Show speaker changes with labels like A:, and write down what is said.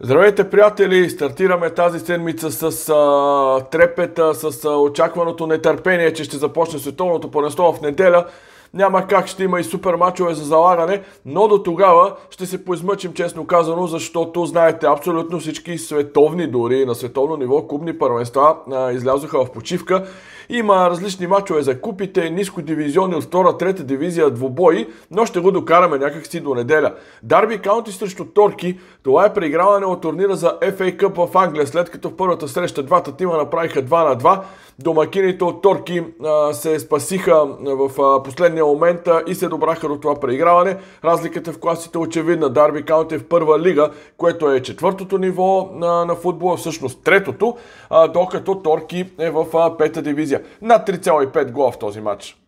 A: Здравейте, приятели! Стартираме тази седмица с а, трепета, с а, очакваното нетърпение, че ще започне световното първенство в неделя. Няма как, ще има и супер мачове за залагане, но до тогава ще се поизмъчим, честно казано, защото, знаете, абсолютно всички световни, дори на световно ниво, клубни първенства а, излязоха в почивка. Има различни мачове за купите, ниско дивизиони от 2-3 дивизия, двобои, но ще го докараме някакси до неделя. Дарби Каунти срещу Торки, това е преиграване от турнира за FA Cup в Англия, след като в първата среща двата тима направиха 2 на 2. Домакините от Торки а, се спасиха в а, последния последния момента и се добраха до това преиграване. Разликата в класите очевидна. Дарби Каунт е в първа лига, което е четвъртото ниво на, на футбола, всъщност третото, а, докато Торки е в пета дивизия. Над 3,5 гола в този матч.